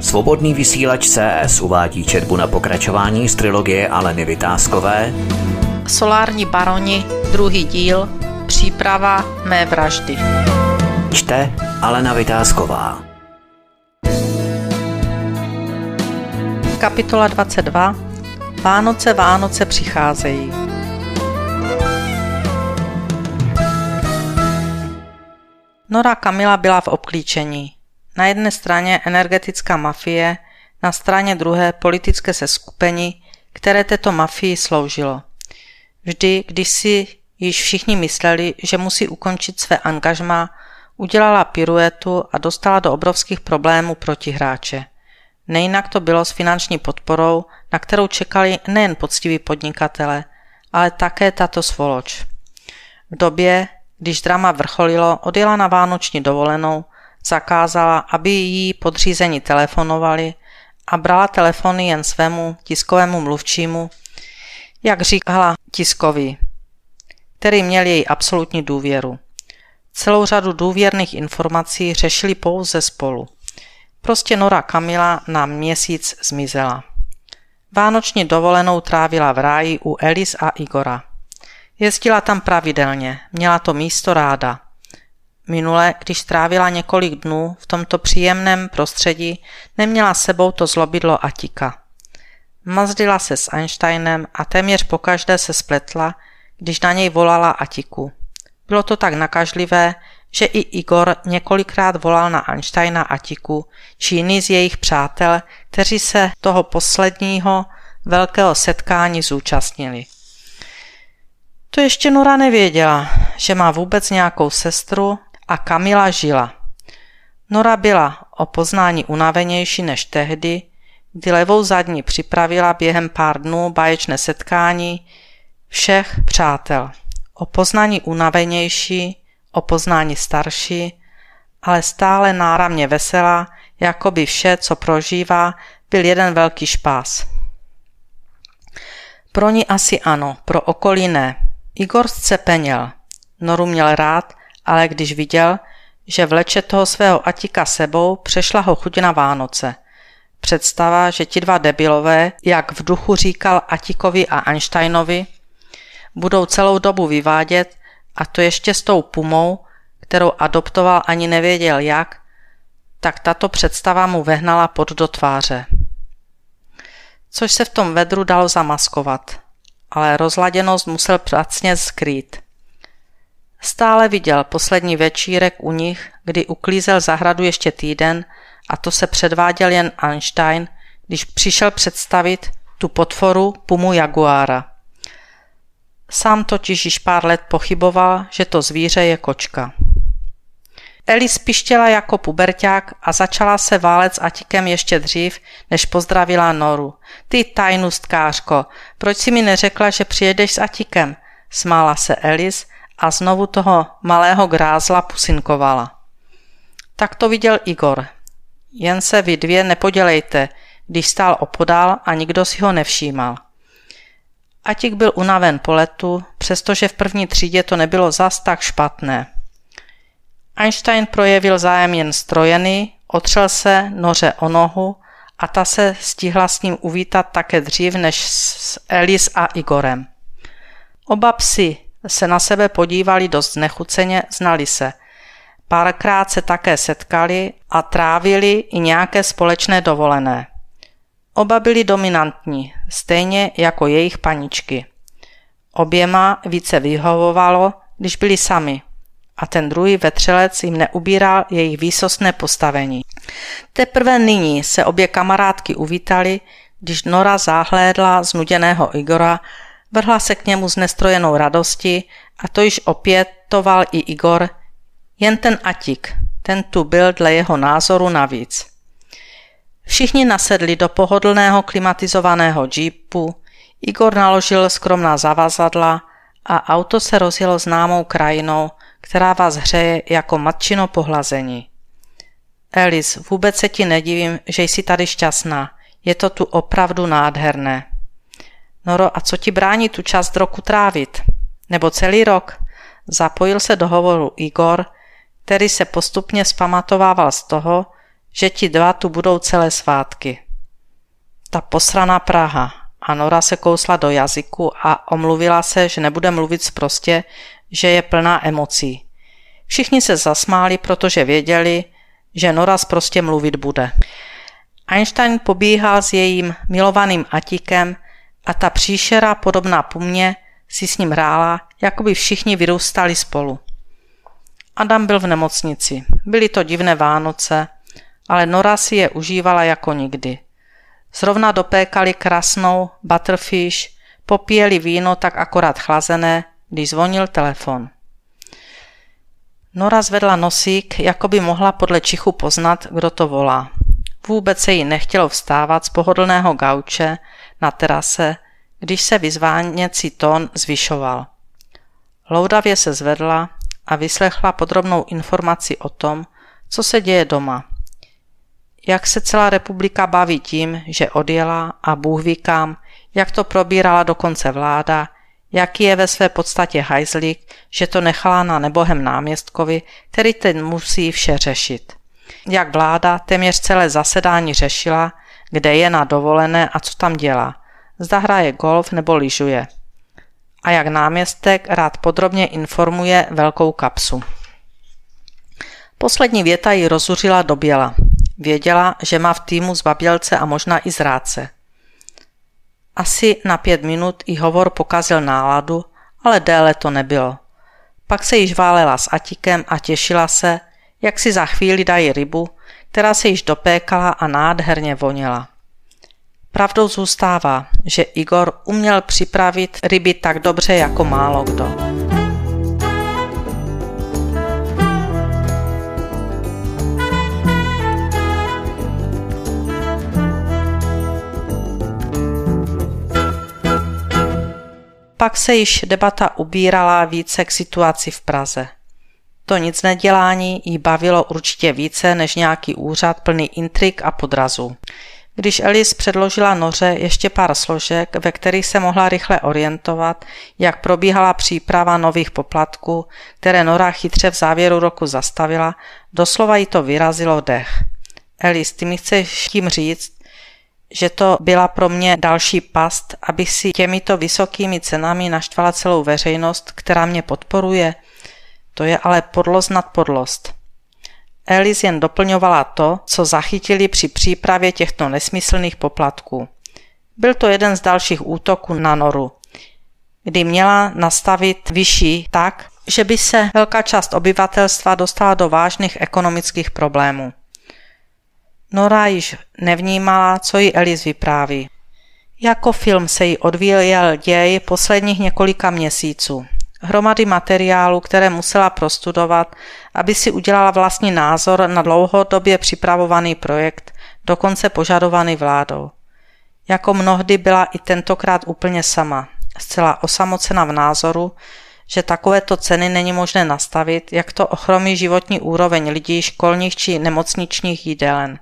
Svobodný vysílač CS uvádí četbu na pokračování z trilogie Aleny Vytázkové Solární baroni, druhý díl, příprava mé vraždy. Čte Alena Vytázková. Kapitola 22. Vánoce, Vánoce přicházejí. Nora Kamila byla v obklíčení. Na jedné straně energetická mafie, na straně druhé politické seskupení, které této mafii sloužilo. Vždy, když si již všichni mysleli, že musí ukončit své angažma, udělala piruetu a dostala do obrovských problémů protihráče. Nejinak to bylo s finanční podporou, na kterou čekali nejen poctiví podnikatele, ale také tato svoloč. V době, když drama vrcholilo, odjela na vánoční dovolenou zakázala, aby jí podřízení telefonovali a brala telefony jen svému tiskovému mluvčímu, jak říkala tiskový, který měl její absolutní důvěru. Celou řadu důvěrných informací řešili pouze spolu. Prostě Nora Kamila na měsíc zmizela. Vánoční dovolenou trávila v ráji u Elis a Igora. Jezdila tam pravidelně, měla to místo ráda – Minule, když strávila několik dnů v tomto příjemném prostředí, neměla sebou to zlobidlo Atika. Mazdila se s Einsteinem a téměř pokaždé se spletla, když na něj volala Atiku. Bylo to tak nakažlivé, že i Igor několikrát volal na Einsteina Atiku či jiný z jejich přátel, kteří se toho posledního velkého setkání zúčastnili. To ještě Nora nevěděla, že má vůbec nějakou sestru a Kamila žila. Nora byla o poznání unavenější než tehdy, kdy levou zadní připravila během pár dnů báječné setkání všech přátel. O poznání unavenější, o poznání starší, ale stále náramně veselá, jako by vše, co prožívá, byl jeden velký špás. Pro ní asi ano, pro okolí ne. Igor peněl. Noru měl rád ale když viděl, že vleče toho svého Atika sebou, přešla ho chuť na Vánoce. Představa, že ti dva debilové, jak v duchu říkal Atikovi a Einsteinovi, budou celou dobu vyvádět, a to ještě s tou pumou, kterou adoptoval ani nevěděl jak, tak tato představa mu vehnala pod do tváře. Což se v tom vedru dalo zamaskovat, ale rozladěnost musel pracně skrýt – Stále viděl poslední večírek u nich, kdy uklízel zahradu ještě týden a to se předváděl jen Einstein, když přišel představit tu potvoru Pumu Jaguára. Sám totiž již pár let pochyboval, že to zvíře je kočka. Eli spištěla jako puberták a začala se válec a tikem ještě dřív, než pozdravila Noru. Ty tajnustkářko, proč si mi neřekla, že přijedeš s Atikem? Smála se Elis a znovu toho malého grázla pusinkovala. Tak to viděl Igor. Jen se vy dvě nepodělejte, když stál opodál a nikdo si ho nevšímal. Atik byl unaven po letu, přestože v první třídě to nebylo zas tak špatné. Einstein projevil zájem jen strojený, otřel se noře o nohu a ta se stihla s ním uvítat také dřív než s Elis a Igorem. Oba psi, se na sebe podívali dost nechuceně, znali se. Párkrát se také setkali a trávili i nějaké společné dovolené. Oba byli dominantní, stejně jako jejich paničky. Oběma více vyhovovalo, když byli sami a ten druhý vetřelec jim neubíral jejich výsostné postavení. Teprve nyní se obě kamarádky uvítali, když Nora zahlédla znuděného Igora, Vrhla se k němu s nestrojenou radosti a to již opětoval i Igor, jen ten Atik, ten tu byl dle jeho názoru navíc. Všichni nasedli do pohodlného klimatizovaného džípu, Igor naložil skromná zavazadla a auto se rozjelo známou krajinou, která vás hřeje jako matčino pohlazení. Elis, vůbec se ti nedivím, že jsi tady šťastná. Je to tu opravdu nádherné. Noro, a co ti brání tu část roku trávit? Nebo celý rok? Zapojil se do hovoru Igor, který se postupně spamatovával z toho, že ti dva tu budou celé svátky. Ta posraná Praha. A Nora se kousla do jazyku a omluvila se, že nebude mluvit prostě, že je plná emocí. Všichni se zasmáli, protože věděli, že Nora prostě mluvit bude. Einstein pobíhal s jejím milovaným Atikem a ta příšera, podobná pumě, si s ním hrála, jako by všichni vyrůstali spolu. Adam byl v nemocnici. Byly to divné Vánoce, ale Nora si je užívala jako nikdy. Zrovna dopékali krasnou, butterfish, popíjeli víno tak akorát chlazené, když zvonil telefon. Nora zvedla nosík, jako by mohla podle čichu poznat, kdo to volá. Vůbec se jí nechtělo vstávat z pohodlného gauče, na terase, když se vyzváněcí tón zvyšoval. Loudavě se zvedla a vyslechla podrobnou informaci o tom, co se děje doma. Jak se celá republika baví tím, že odjela a Bůh ví kam, jak to probírala dokonce vláda, jaký je ve své podstatě hajzlík, že to nechala na nebohem náměstkovi, který ten musí vše řešit. Jak vláda téměř celé zasedání řešila, kde je na dovolené a co tam dělá. Zda hraje golf nebo lyžuje. A jak náměstek rád podrobně informuje velkou kapsu. Poslední věta ji rozuřila do běla. Věděla, že má v týmu zbabělce a možná i zráce. Asi na pět minut i hovor pokazil náladu, ale déle to nebylo. Pak se již válela s Atikem a těšila se, jak si za chvíli dají rybu která se již dopékala a nádherně vonila. Pravdou zůstává, že Igor uměl připravit ryby tak dobře jako málo kdo. Pak se již debata ubírala více k situaci v Praze. To nic nedělání jí bavilo určitě více než nějaký úřad plný intrik a podrazů. Když Elis předložila noře ještě pár složek, ve kterých se mohla rychle orientovat, jak probíhala příprava nových poplatků, které Nora chytře v závěru roku zastavila, doslova jí to vyrazilo dech. Elis, ty mi chceš tím říct, že to byla pro mě další past, aby si těmito vysokými cenami naštvala celou veřejnost, která mě podporuje – to je ale podlost nad podlost. Alice jen doplňovala to, co zachytili při přípravě těchto nesmyslných poplatků. Byl to jeden z dalších útoků na Noru, kdy měla nastavit vyšší tak, že by se velká část obyvatelstva dostala do vážných ekonomických problémů. Nora již nevnímala, co jí Alice vypráví. Jako film se jí odvíjel děj posledních několika měsíců hromady materiálu, které musela prostudovat, aby si udělala vlastní názor na dlouhodobě připravovaný projekt, dokonce požadovaný vládou. Jako mnohdy byla i tentokrát úplně sama, zcela osamocena v názoru, že takovéto ceny není možné nastavit, jak to ochromí životní úroveň lidí školních či nemocničních jídelen.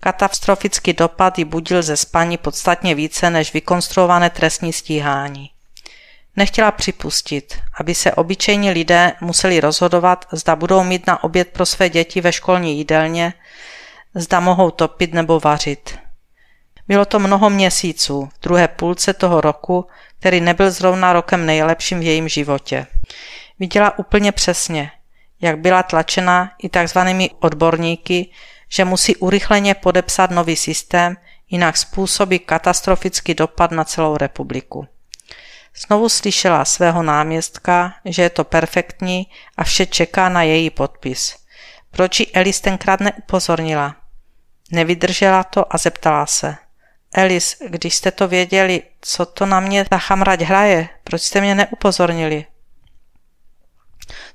Katastrofický dopad ji budil ze spaní podstatně více než vykonstruované trestní stíhání. Nechtěla připustit, aby se obyčejní lidé museli rozhodovat, zda budou mít na oběd pro své děti ve školní jídelně, zda mohou topit nebo vařit. Bylo to mnoho měsíců, v druhé půlce toho roku, který nebyl zrovna rokem nejlepším v jejím životě. Viděla úplně přesně, jak byla tlačena i takzvanými odborníky, že musí urychleně podepsat nový systém, jinak způsobí katastrofický dopad na celou republiku. Znovu slyšela svého náměstka, že je to perfektní a vše čeká na její podpis. Proč ji Elis tenkrát neupozornila? Nevydržela to a zeptala se. Elis, když jste to věděli, co to na mě ta chamrať hraje, proč jste mě neupozornili?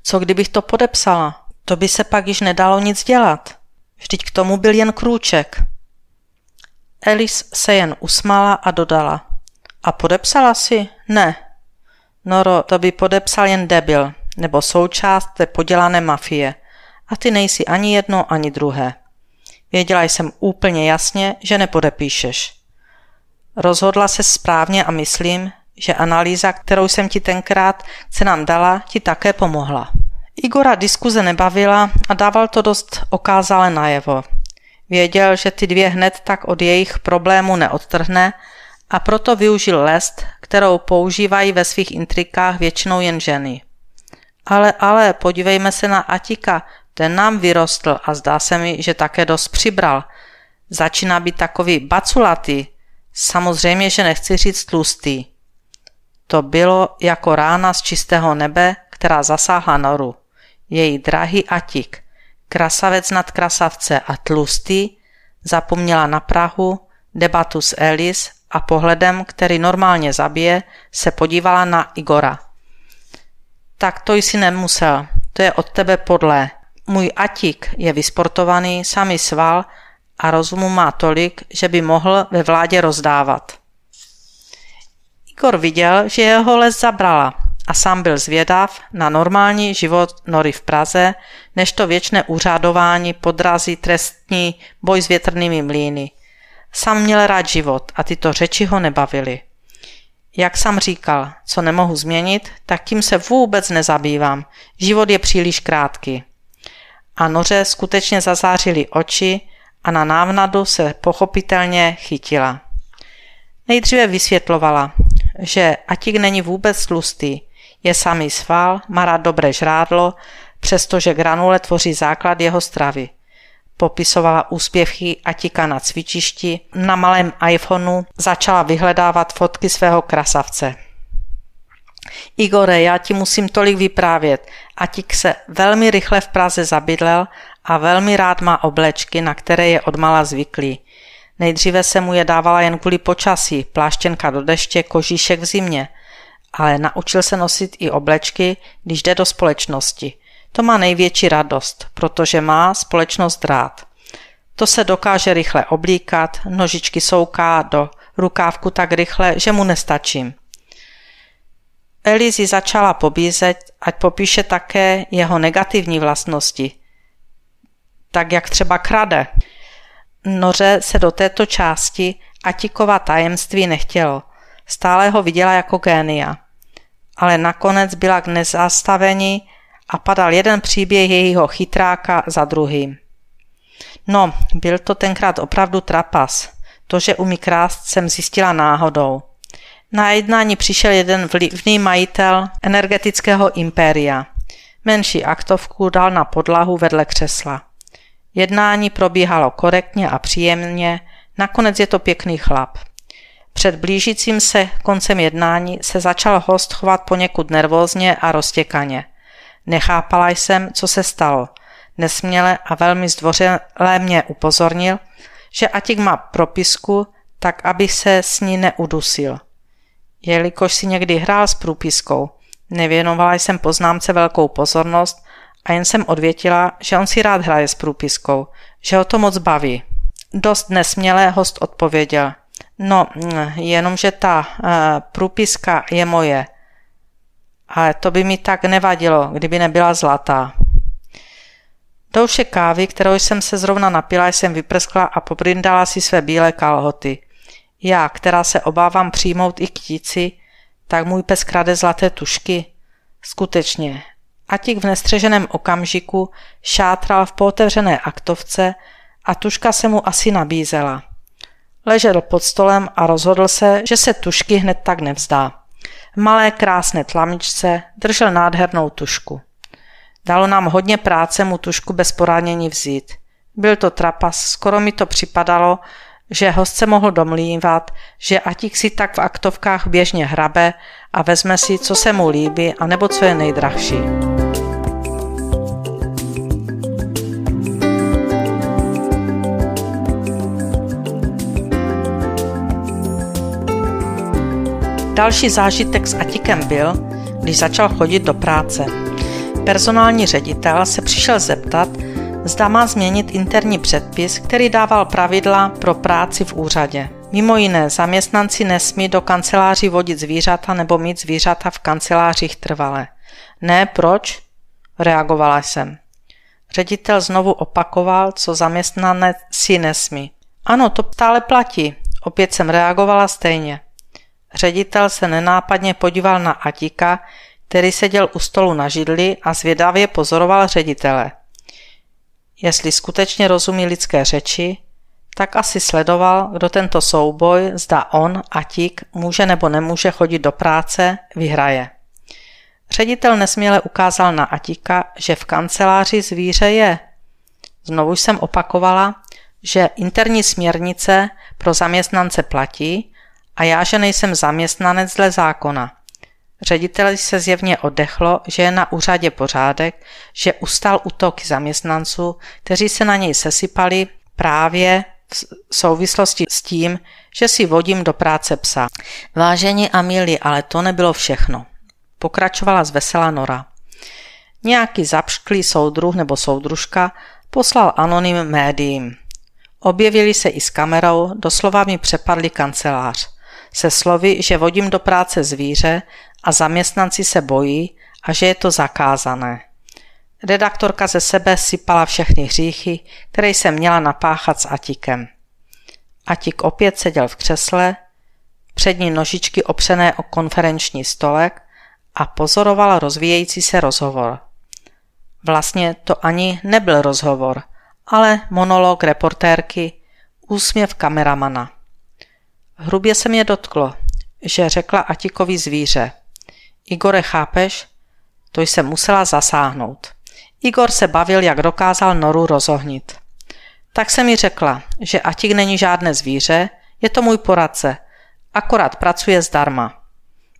Co kdybych to podepsala? To by se pak již nedalo nic dělat. Vždyť k tomu byl jen krůček. Elis se jen usmála a dodala. A podepsala si? Ne. Noro, to by podepsal jen debil, nebo součást té podělané mafie. A ty nejsi ani jedno, ani druhé. Věděla jsem úplně jasně, že nepodepíšeš. Rozhodla se správně a myslím, že analýza, kterou jsem ti tenkrát se nám dala, ti také pomohla. Igora diskuze nebavila a dával to dost okázale najevo. Věděl, že ty dvě hned tak od jejich problému neodtrhne a proto využil lest, kterou používají ve svých intrikách většinou jen ženy. Ale, ale, podívejme se na Atika, ten nám vyrostl a zdá se mi, že také dost přibral. Začíná být takový baculatý. Samozřejmě, že nechci říct tlustý. To bylo jako rána z čistého nebe, která zasáhla noru. Její drahý Atik, krasavec nad krasavce a tlustý, zapomněla na Prahu, debatu s Elis a pohledem, který normálně zabije, se podívala na Igora. Tak to jsi nemusel, to je od tebe podlé. Můj Atik je vysportovaný, sami sval a rozumu má tolik, že by mohl ve vládě rozdávat. Igor viděl, že jeho les zabrala a sám byl zvědav na normální život Nory v Praze, než to věčné úřadování podrazí trestní boj s větrnými mlýny – Sam měl rád život a tyto řeči ho nebavily. Jak sam říkal, co nemohu změnit, tak tím se vůbec nezabývám. Život je příliš krátký. A noře skutečně zazářily oči a na návnadu se pochopitelně chytila. Nejdříve vysvětlovala, že Atik není vůbec tlustý, je samý sval, má rád dobré žrádlo, přestože granule tvoří základ jeho stravy popisovala úspěchy Atika na cvičišti, na malém iPhoneu začala vyhledávat fotky svého krasavce. Igore, já ti musím tolik vyprávět. Atik se velmi rychle v Praze zabydlel a velmi rád má oblečky, na které je odmala zvyklý. Nejdříve se mu je dávala jen kvůli počasí, pláštěnka do deště, kožíšek v zimě. Ale naučil se nosit i oblečky, když jde do společnosti – to má největší radost, protože má společnost rád. To se dokáže rychle oblíkat, nožičky souká do rukávku tak rychle, že mu nestačím. Elizi začala pobízet, ať popíše také jeho negativní vlastnosti. Tak jak třeba krade. Noře se do této části Atikova tajemství nechtělo. Stále ho viděla jako génia. Ale nakonec byla k nezastavení a padal jeden příběh jejího chytráka za druhým. No, byl to tenkrát opravdu trapas. To, že umí krást, jsem zjistila náhodou. Na jednání přišel jeden vlivný majitel energetického impéria. Menší aktovku dal na podlahu vedle křesla. Jednání probíhalo korektně a příjemně, nakonec je to pěkný chlap. Před blížícím se koncem jednání se začal host chovat poněkud nervózně a roztěkaně – Nechápala jsem, co se stalo. Nesměle a velmi zdvořile mě upozornil, že Atik má propisku, tak aby se s ní neudusil. Jelikož si někdy hrál s průpiskou, nevěnovala jsem poznámce velkou pozornost a jen jsem odvětila, že on si rád hraje s průpiskou, že ho to moc baví. Dost nesměle host odpověděl. No, hm, jenomže ta uh, průpiska je moje – ale to by mi tak nevadilo, kdyby nebyla zlatá. To už je kávy, kterou jsem se zrovna napila, jsem vyprskla a poprindala si své bílé kalhoty. Já, která se obávám přijmout i ktíci, tak můj pes krade zlaté tušky. Skutečně. A tik v nestřeženém okamžiku šátral v pootevřené aktovce a tuška se mu asi nabízela. Ležel pod stolem a rozhodl se, že se tušky hned tak nevzdá. V malé krásné tlamičce držel nádhernou tušku. Dalo nám hodně práce mu tušku bez poránění vzít. Byl to trapas, skoro mi to připadalo, že se mohl domlívat, že Atik si tak v aktovkách běžně hrabe a vezme si, co se mu líbí, anebo co je nejdrahší. Další zážitek s Atikem byl, když začal chodit do práce. Personální ředitel se přišel zeptat, zda má změnit interní předpis, který dával pravidla pro práci v úřadě. Mimo jiné, zaměstnanci nesmí do kanceláří vodit zvířata nebo mít zvířata v kancelářích trvale. Ne, proč? Reagovala jsem. Ředitel znovu opakoval, co zaměstnanec si nesmí. Ano, to stále platí. Opět jsem reagovala stejně. Ředitel se nenápadně podíval na Atika, který seděl u stolu na židli a zvědavě pozoroval ředitele. Jestli skutečně rozumí lidské řeči, tak asi sledoval, kdo tento souboj, zda on, Atik, může nebo nemůže chodit do práce, vyhraje. Ředitel nesměle ukázal na Atika, že v kanceláři zvíře je. Znovu jsem opakovala, že interní směrnice pro zaměstnance platí a já, že nejsem zaměstnanec dle zákona. Řediteli se zjevně odechlo, že je na úřadě pořádek, že ustal útoky zaměstnanců, kteří se na něj sesypali právě v souvislosti s tím, že si vodím do práce psa. Vážení a milí, ale to nebylo všechno. Pokračovala zvesela Nora. Nějaký zapšklý soudruh nebo soudružka poslal anonym médiím. Objevili se i s kamerou, doslova mi přepadli kancelář se slovy, že vodím do práce zvíře a zaměstnanci se bojí a že je to zakázané. Redaktorka ze sebe sypala všechny hříchy, které jsem měla napáchat s Atikem. Atik opět seděl v křesle, přední nožičky opřené o konferenční stolek a pozoroval rozvíjející se rozhovor. Vlastně to ani nebyl rozhovor, ale monolog reportérky, úsměv kameramana. Hrubě se mě dotklo, že řekla Atikovi zvíře. Igore, chápeš? To jsem musela zasáhnout. Igor se bavil, jak dokázal noru rozohnit. Tak se mi řekla, že Atik není žádné zvíře, je to můj poradce, akorát pracuje zdarma.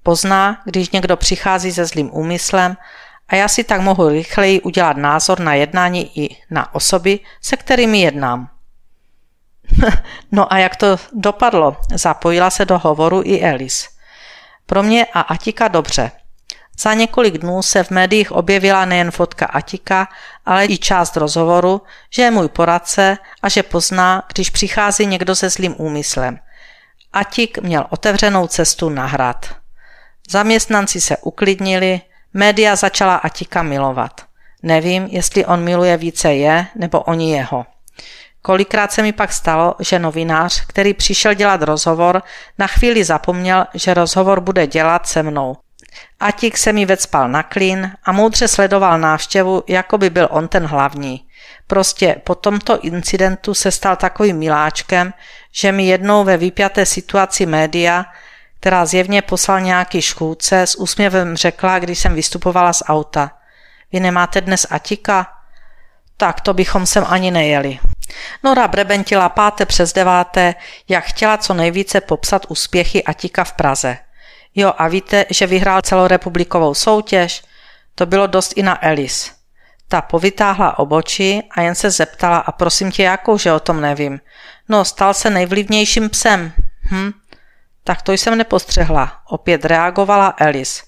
Pozná, když někdo přichází se zlým úmyslem a já si tak mohu rychleji udělat názor na jednání i na osoby, se kterými jednám. no a jak to dopadlo? Zapojila se do hovoru i Elis. Pro mě a Atika dobře. Za několik dnů se v médiích objevila nejen fotka Atika, ale i část rozhovoru, že je můj poradce a že pozná, když přichází někdo se zlým úmyslem. Atik měl otevřenou cestu na hrad. Zaměstnanci se uklidnili, média začala Atika milovat. Nevím, jestli on miluje více je, nebo oni jeho. Kolikrát se mi pak stalo, že novinář, který přišel dělat rozhovor, na chvíli zapomněl, že rozhovor bude dělat se mnou. Atik se mi vecpal na klín a moudře sledoval návštěvu, jako by byl on ten hlavní. Prostě po tomto incidentu se stal takovým miláčkem, že mi jednou ve vypjaté situaci média, která zjevně poslal nějaký škůdce, s úsměvem řekla, když jsem vystupovala z auta. Vy nemáte dnes Atika? Tak to bychom sem ani nejeli. Nora brebentila páté přes deváté, jak chtěla co nejvíce popsat úspěchy Atika v Praze. Jo a víte, že vyhrál celorepublikovou soutěž? To bylo dost i na Elis. Ta povytáhla obočí a jen se zeptala a prosím tě jakou, že o tom nevím. No, stal se nejvlivnějším psem. Hm, tak to jsem nepostřehla. Opět reagovala Elis.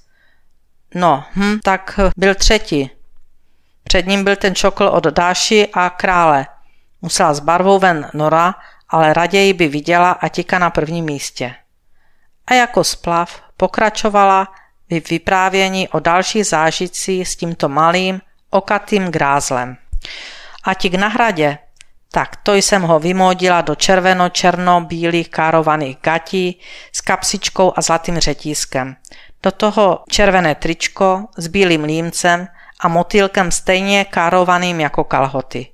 No, hm, tak byl třetí. Před ním byl ten čokl od Dáši a krále – Musela s barvou ven Nora, ale raději by viděla Atika na prvním místě. A jako splav pokračovala v vyprávění o další zážitcí s tímto malým, okatým grázlem. Atik na hradě, tak to jsem ho vymodila do červeno-černo-bílých károvaných gatí s kapsičkou a zlatým řetískem. Do toho červené tričko s bílým límcem a motýlkem stejně károvaným jako kalhoty.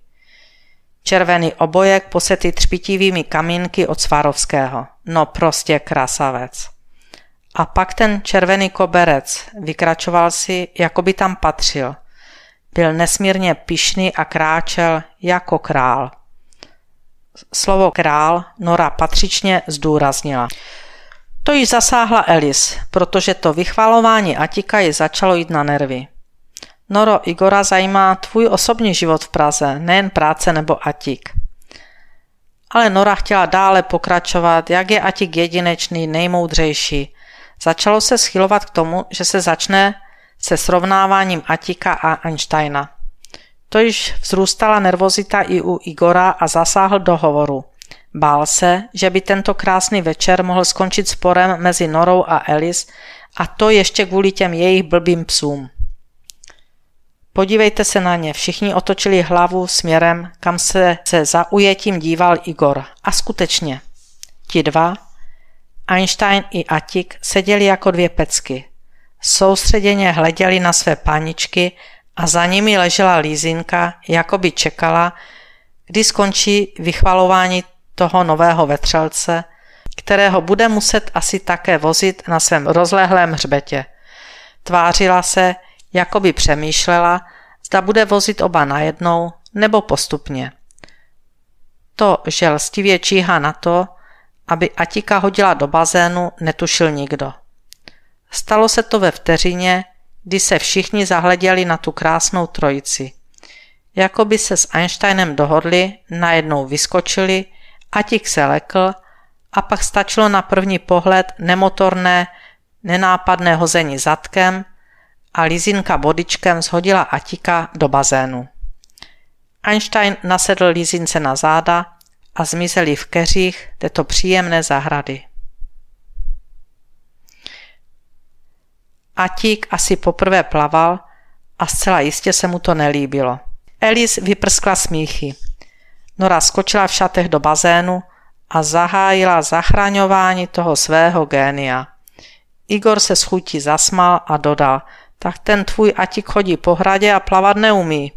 Červený obojek posetý třpitivými kamínky od Svarovského. No prostě krasavec. A pak ten červený koberec vykračoval si, jako by tam patřil. Byl nesmírně pišný a kráčel jako král. Slovo král Nora patřičně zdůraznila. To již zasáhla Elis, protože to vychvalování Atika ji začalo jít na nervy. Noro Igora zajímá tvůj osobní život v Praze, nejen práce nebo Atik. Ale Nora chtěla dále pokračovat, jak je Atik jedinečný, nejmoudřejší. Začalo se schylovat k tomu, že se začne se srovnáváním Atika a Einsteina. To již vzrůstala nervozita i u Igora a zasáhl do hovoru. Bál se, že by tento krásný večer mohl skončit sporem mezi Norou a Alice a to ještě kvůli těm jejich blbým psům. Podívejte se na ně, všichni otočili hlavu směrem, kam se se zaujetím díval Igor. A skutečně, ti dva, Einstein i Atik, seděli jako dvě pecky. Soustředěně hleděli na své páničky a za nimi ležela lízinka, jako by čekala, kdy skončí vychvalování toho nového vetřelce, kterého bude muset asi také vozit na svém rozlehlém hřbetě. Tvářila se, jako by přemýšlela, zda bude vozit oba najednou nebo postupně. To, že lstivě číhá na to, aby Atika hodila do bazénu, netušil nikdo. Stalo se to ve vteřině, kdy se všichni zahleděli na tu krásnou trojici. Jako by se s Einsteinem dohodli, najednou vyskočili, Atik se lekl a pak stačilo na první pohled nemotorné, nenápadné hození zadkem, a Lizinka bodičkem shodila Atika do bazénu. Einstein nasedl Lizince na záda a zmizeli v keřích této příjemné zahrady. Atík asi poprvé plaval a zcela jistě se mu to nelíbilo. Elis vyprskla smíchy. Nora skočila v šatech do bazénu a zahájila zachraňování toho svého génia. Igor se schutí zasmal a dodal – tak ten tvůj Atik chodí po hradě a plavat neumí.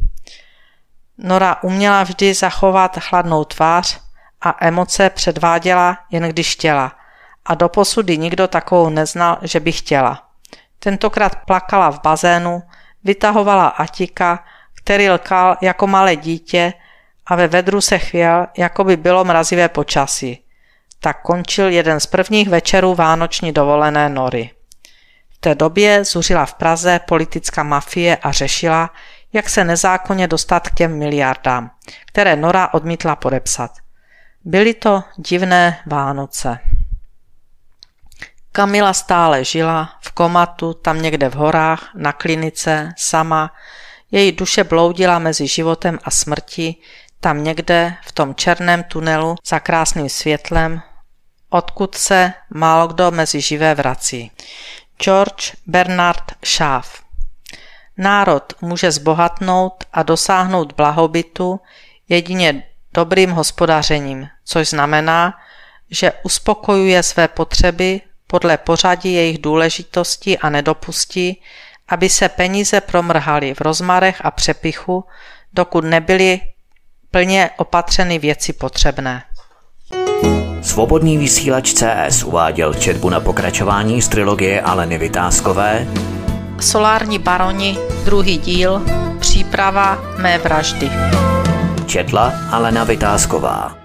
Nora uměla vždy zachovat chladnou tvář a emoce předváděla jen když chtěla a do posudy nikdo takovou neznal, že by chtěla. Tentokrát plakala v bazénu, vytahovala Atika, který lkal jako malé dítě a ve vedru se chvěl, jako by bylo mrazivé počasí. Tak končil jeden z prvních večerů vánoční dovolené Nory té době zuřila v Praze politická mafie a řešila, jak se nezákonně dostat k těm miliardám, které Nora odmítla podepsat. Byly to divné Vánoce. Kamila stále žila, v komatu, tam někde v horách, na klinice, sama. Její duše bloudila mezi životem a smrtí, tam někde, v tom černém tunelu za krásným světlem, odkud se málo kdo mezi živé vrací. George Bernard Shaw Národ může zbohatnout a dosáhnout blahobytu jedině dobrým hospodařením, což znamená, že uspokojuje své potřeby podle pořadí jejich důležitosti a nedopustí, aby se peníze promrhaly v rozmarech a přepichu, dokud nebyly plně opatřeny věci potřebné. Svobodný vysílač CS uváděl četbu na pokračování z trilogie Aleny Vytázkové Solární baroni, druhý díl, příprava mé vraždy. Četla Alena Vytázková.